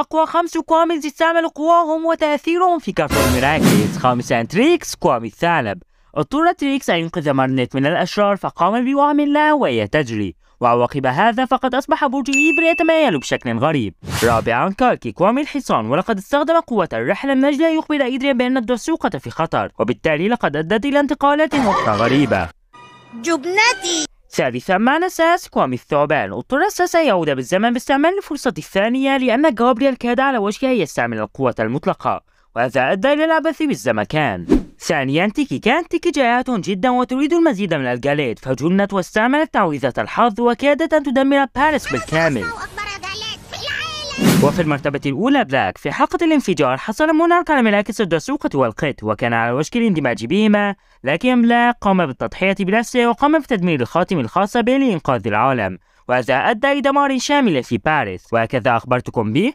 أقوى خمس كواميز استعملوا قواهم وتأثيرهم في كرتون ميراكليس خامسا تريكس كوامي الثعلب اضطر تريكس أن ينقذ مارنيت من الأشرار فقام بوهم الله وهي تجري وعواقب هذا فقد أصبح برج إيبر يتمايل بشكل غريب رابعا كاكي كوامي الحصان ولقد استخدم قوة الرحلة من أجل أن يخبر إيدريان بأن الدسوقة في خطر وبالتالي لقد أدت إلى انتقالات أخرى غريبة جبنتي سادسا معنى ساس كوامي الثعبان اضطر ساسا يعود بالزمن باستعمال الفرصة الثانية لأن جابريال كاد على وجهه يستعمل القوة المطلقة وهذا أدى إلى العبث بالزمكان ثانيا تيكي كانت تيكي جائعة جدا وتريد المزيد من الجليد فجنت واستعملت تعويذة الحظ وكادت أن تدمر باريس بالكامل وفي المرتبة الأولى بلاك في حلقة الانفجار حصل مونارك على ملاكس الدسوقة والقط وكان على وشك الاندماج بهما لكن بلاك قام بالتضحية بنفسه وقام بتدمير الخاتم الخاص به لإنقاذ العالم وهذا أدى إلى دمار شامل في باريس وهكذا أخبرتكم به